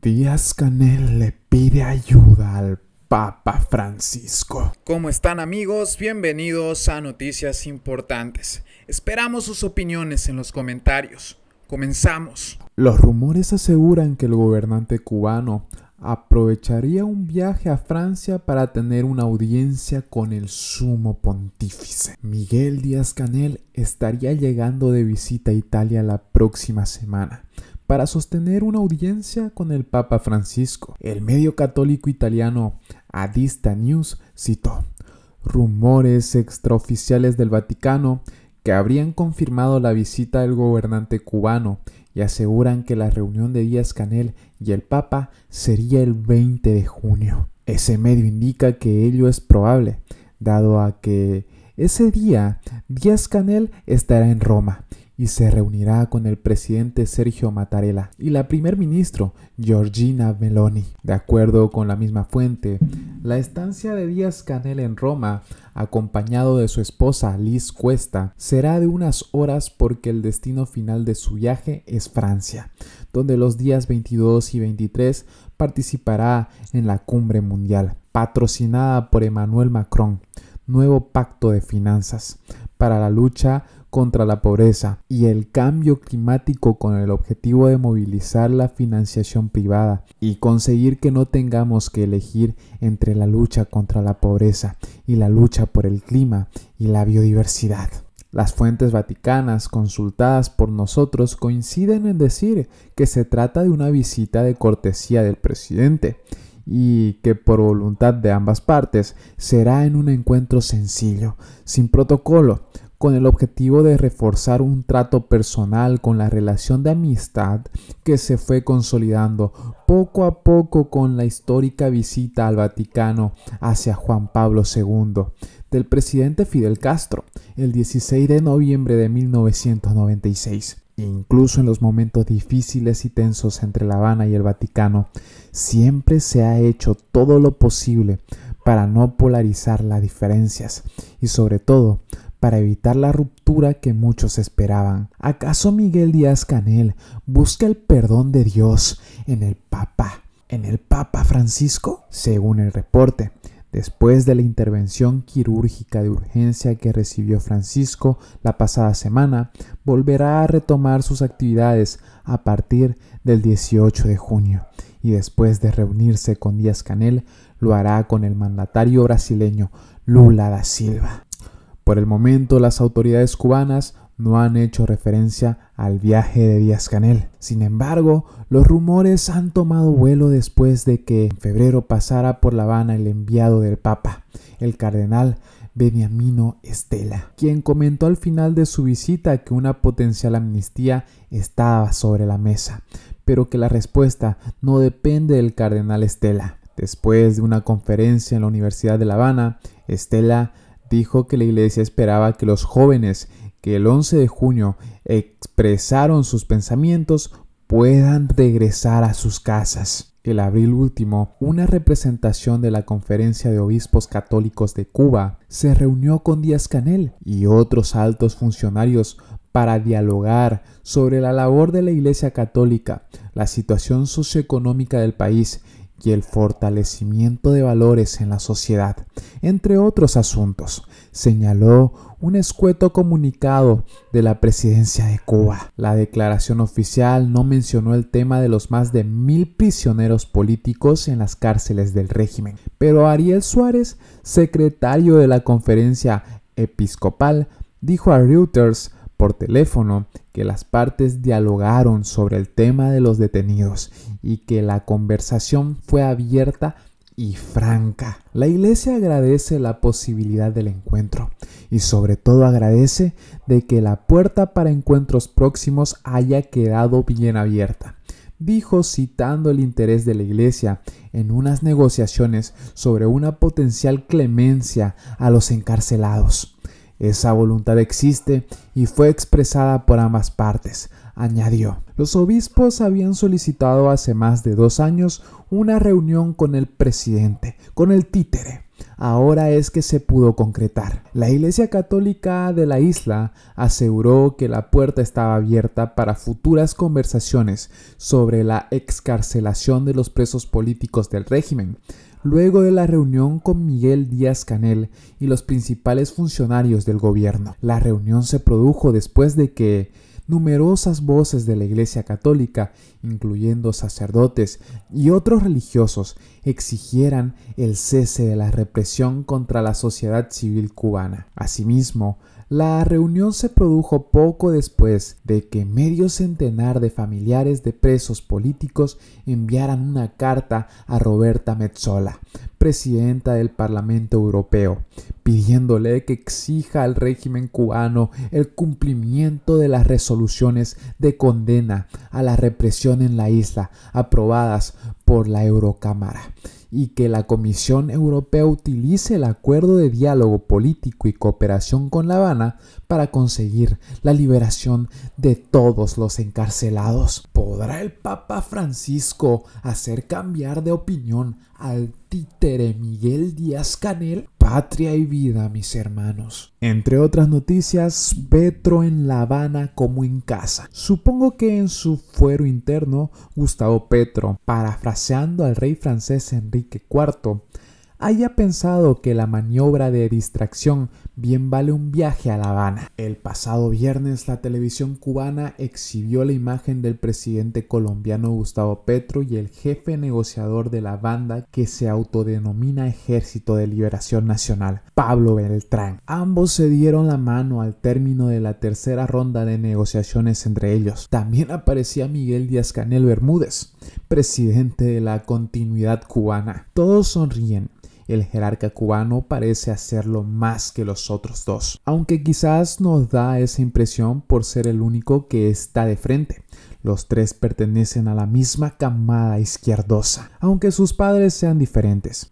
Díaz Canel le pide ayuda al Papa Francisco. ¿Cómo están amigos? Bienvenidos a Noticias Importantes. Esperamos sus opiniones en los comentarios. Comenzamos. Los rumores aseguran que el gobernante cubano aprovecharía un viaje a Francia para tener una audiencia con el sumo pontífice. Miguel Díaz Canel estaría llegando de visita a Italia la próxima semana para sostener una audiencia con el Papa Francisco. El medio católico italiano Adista News citó rumores extraoficiales del Vaticano que habrían confirmado la visita del gobernante cubano y aseguran que la reunión de Díaz Canel y el Papa sería el 20 de junio. Ese medio indica que ello es probable, dado a que ese día Díaz Canel estará en Roma y se reunirá con el presidente Sergio Mattarella y la primer ministro Georgina Meloni. De acuerdo con la misma fuente, la estancia de Díaz Canel en Roma, acompañado de su esposa Liz Cuesta, será de unas horas porque el destino final de su viaje es Francia, donde los días 22 y 23 participará en la cumbre mundial, patrocinada por Emmanuel Macron nuevo pacto de finanzas para la lucha contra la pobreza y el cambio climático con el objetivo de movilizar la financiación privada y conseguir que no tengamos que elegir entre la lucha contra la pobreza y la lucha por el clima y la biodiversidad. Las fuentes vaticanas consultadas por nosotros coinciden en decir que se trata de una visita de cortesía del presidente y que por voluntad de ambas partes será en un encuentro sencillo, sin protocolo, con el objetivo de reforzar un trato personal con la relación de amistad que se fue consolidando poco a poco con la histórica visita al Vaticano hacia Juan Pablo II del presidente Fidel Castro el 16 de noviembre de 1996 incluso en los momentos difíciles y tensos entre La Habana y el Vaticano, siempre se ha hecho todo lo posible para no polarizar las diferencias y sobre todo para evitar la ruptura que muchos esperaban. ¿Acaso Miguel Díaz Canel busca el perdón de Dios en el Papa? ¿En el Papa Francisco? Según el reporte, Después de la intervención quirúrgica de urgencia que recibió Francisco la pasada semana, volverá a retomar sus actividades a partir del 18 de junio y después de reunirse con Díaz Canel, lo hará con el mandatario brasileño Lula da Silva. Por el momento, las autoridades cubanas no han hecho referencia al viaje de Díaz Canel. Sin embargo, los rumores han tomado vuelo después de que en febrero pasara por La Habana el enviado del Papa, el cardenal Beniamino Estela, quien comentó al final de su visita que una potencial amnistía estaba sobre la mesa, pero que la respuesta no depende del cardenal Estela. Después de una conferencia en la Universidad de La Habana, Estela dijo que la iglesia esperaba que los jóvenes que el 11 de junio expresaron sus pensamientos puedan regresar a sus casas. El abril último, una representación de la Conferencia de Obispos Católicos de Cuba se reunió con Díaz Canel y otros altos funcionarios para dialogar sobre la labor de la Iglesia Católica, la situación socioeconómica del país y el fortalecimiento de valores en la sociedad, entre otros asuntos, señaló un escueto comunicado de la presidencia de Cuba. La declaración oficial no mencionó el tema de los más de mil prisioneros políticos en las cárceles del régimen, pero Ariel Suárez, secretario de la conferencia episcopal, dijo a Reuters por teléfono que las partes dialogaron sobre el tema de los detenidos y que la conversación fue abierta y franca. La iglesia agradece la posibilidad del encuentro y sobre todo agradece de que la puerta para encuentros próximos haya quedado bien abierta. Dijo citando el interés de la iglesia en unas negociaciones sobre una potencial clemencia a los encarcelados. Esa voluntad existe y fue expresada por ambas partes, añadió. Los obispos habían solicitado hace más de dos años una reunión con el presidente, con el títere. Ahora es que se pudo concretar. La Iglesia Católica de la isla aseguró que la puerta estaba abierta para futuras conversaciones sobre la excarcelación de los presos políticos del régimen, luego de la reunión con Miguel Díaz Canel y los principales funcionarios del gobierno. La reunión se produjo después de que numerosas voces de la Iglesia Católica, incluyendo sacerdotes y otros religiosos, exigieran el cese de la represión contra la sociedad civil cubana. Asimismo, la reunión se produjo poco después de que medio centenar de familiares de presos políticos enviaran una carta a Roberta Metzola, presidenta del Parlamento Europeo, pidiéndole que exija al régimen cubano el cumplimiento de las resoluciones de condena a la represión en la isla aprobadas por la Eurocámara y que la Comisión Europea utilice el acuerdo de diálogo político y cooperación con La Habana para conseguir la liberación de todos los encarcelados. ¿Podrá el Papa Francisco hacer cambiar de opinión al títere Miguel Díaz Canel? patria y vida, mis hermanos. Entre otras noticias, Petro en La Habana como en casa. Supongo que en su fuero interno, Gustavo Petro, parafraseando al rey francés Enrique IV, haya pensado que la maniobra de distracción bien vale un viaje a La Habana. El pasado viernes la televisión cubana exhibió la imagen del presidente colombiano Gustavo Petro y el jefe negociador de la banda que se autodenomina Ejército de Liberación Nacional, Pablo Beltrán. Ambos se dieron la mano al término de la tercera ronda de negociaciones entre ellos. También aparecía Miguel Díaz Canel Bermúdez, presidente de la continuidad cubana. Todos sonríen el jerarca cubano parece hacerlo más que los otros dos, aunque quizás nos da esa impresión por ser el único que está de frente. Los tres pertenecen a la misma camada izquierdosa, aunque sus padres sean diferentes.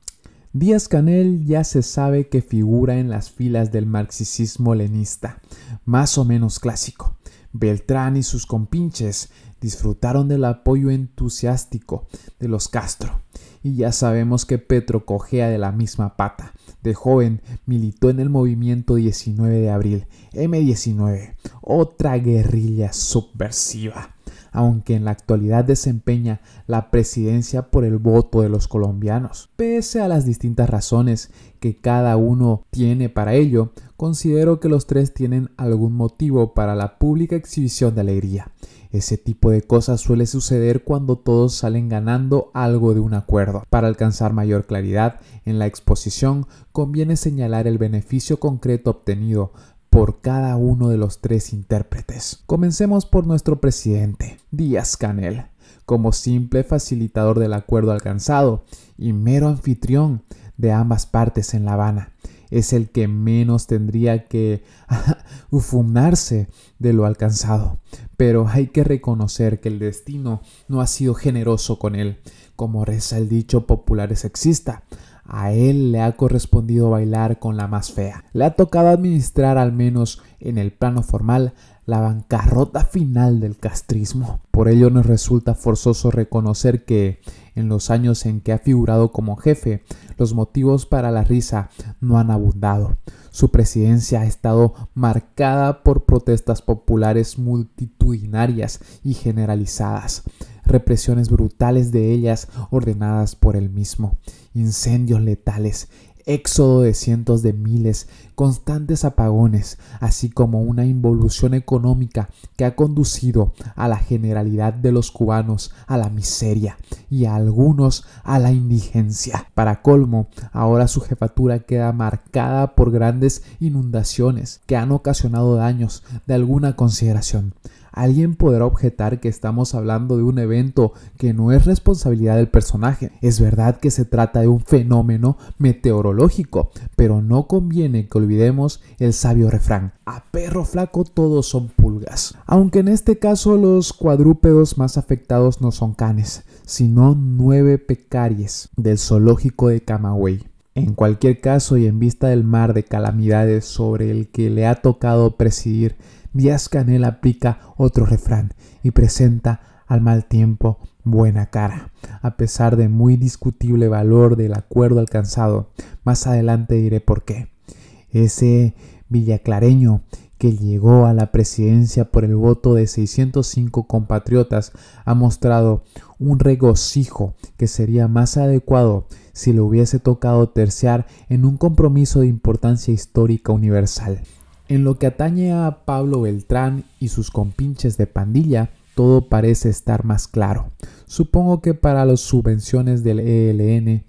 Díaz Canel ya se sabe que figura en las filas del marxismo lenista, más o menos clásico. Beltrán y sus compinches disfrutaron del apoyo entusiástico de los Castro, y ya sabemos que Petro cojea de la misma pata. De joven militó en el movimiento 19 de abril, M19, otra guerrilla subversiva aunque en la actualidad desempeña la presidencia por el voto de los colombianos. Pese a las distintas razones que cada uno tiene para ello, considero que los tres tienen algún motivo para la pública exhibición de alegría. Ese tipo de cosas suele suceder cuando todos salen ganando algo de un acuerdo. Para alcanzar mayor claridad en la exposición, conviene señalar el beneficio concreto obtenido, por cada uno de los tres intérpretes. Comencemos por nuestro presidente, Díaz Canel, como simple facilitador del acuerdo alcanzado y mero anfitrión de ambas partes en La Habana. Es el que menos tendría que ufundarse de lo alcanzado, pero hay que reconocer que el destino no ha sido generoso con él, como reza el dicho popular sexista a él le ha correspondido bailar con la más fea. Le ha tocado administrar, al menos en el plano formal, la bancarrota final del castrismo. Por ello nos resulta forzoso reconocer que, en los años en que ha figurado como jefe, los motivos para la risa no han abundado. Su presidencia ha estado marcada por protestas populares multitudinarias y generalizadas represiones brutales de ellas ordenadas por él mismo, incendios letales, éxodo de cientos de miles, constantes apagones, así como una involución económica que ha conducido a la generalidad de los cubanos a la miseria y a algunos a la indigencia. Para colmo, ahora su jefatura queda marcada por grandes inundaciones que han ocasionado daños de alguna consideración Alguien podrá objetar que estamos hablando de un evento que no es responsabilidad del personaje. Es verdad que se trata de un fenómeno meteorológico, pero no conviene que olvidemos el sabio refrán, a perro flaco todos son pulgas. Aunque en este caso los cuadrúpedos más afectados no son canes, sino nueve pecaries del zoológico de Camagüey. En cualquier caso y en vista del mar de calamidades sobre el que le ha tocado presidir, Díaz Canel aplica otro refrán y presenta al mal tiempo buena cara, a pesar de muy discutible valor del acuerdo alcanzado. Más adelante diré por qué. Ese villaclareño que llegó a la presidencia por el voto de 605 compatriotas ha mostrado un regocijo que sería más adecuado si le hubiese tocado terciar en un compromiso de importancia histórica universal. En lo que atañe a Pablo Beltrán y sus compinches de pandilla, todo parece estar más claro. Supongo que para las subvenciones del ELN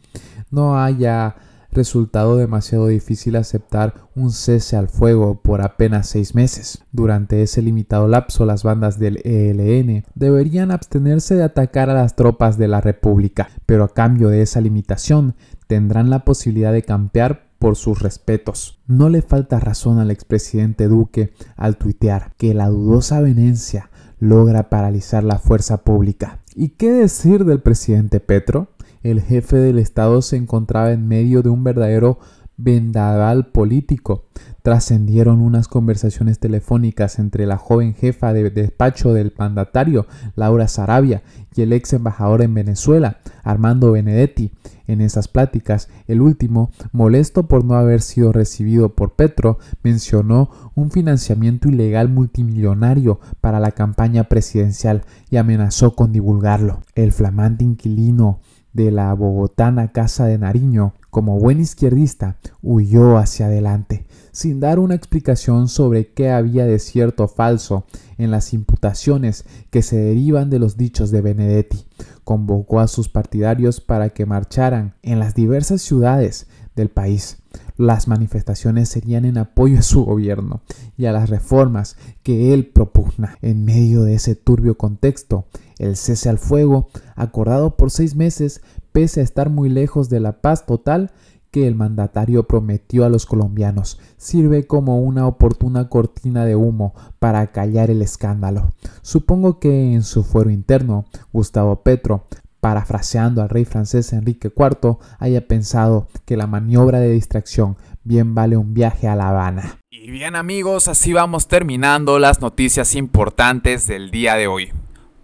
no haya resultado demasiado difícil aceptar un cese al fuego por apenas seis meses. Durante ese limitado lapso, las bandas del ELN deberían abstenerse de atacar a las tropas de la República, pero a cambio de esa limitación tendrán la posibilidad de campear por sus respetos. No le falta razón al expresidente Duque al tuitear que la dudosa venencia logra paralizar la fuerza pública. ¿Y qué decir del presidente Petro? El jefe del Estado se encontraba en medio de un verdadero vendaval político. Trascendieron unas conversaciones telefónicas entre la joven jefa de despacho del mandatario, Laura Sarabia, y el ex embajador en Venezuela, Armando Benedetti. En esas pláticas, el último, molesto por no haber sido recibido por Petro, mencionó un financiamiento ilegal multimillonario para la campaña presidencial y amenazó con divulgarlo. El flamante inquilino de la bogotana Casa de Nariño como buen izquierdista, huyó hacia adelante, sin dar una explicación sobre qué había de cierto o falso en las imputaciones que se derivan de los dichos de Benedetti. Convocó a sus partidarios para que marcharan en las diversas ciudades del país. Las manifestaciones serían en apoyo a su gobierno y a las reformas que él propugna. En medio de ese turbio contexto, el cese al fuego, acordado por seis meses, pese a estar muy lejos de la paz total, que el mandatario prometió a los colombianos sirve como una oportuna cortina de humo para callar el escándalo. Supongo que en su fuero interno, Gustavo Petro parafraseando al rey francés Enrique IV, haya pensado que la maniobra de distracción bien vale un viaje a La Habana. Y bien amigos, así vamos terminando las noticias importantes del día de hoy.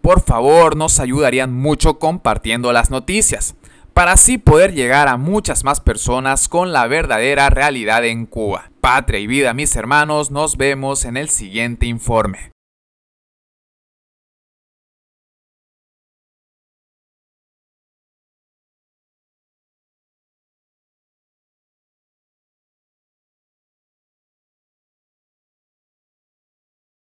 Por favor, nos ayudarían mucho compartiendo las noticias, para así poder llegar a muchas más personas con la verdadera realidad en Cuba. Patria y vida, mis hermanos, nos vemos en el siguiente informe.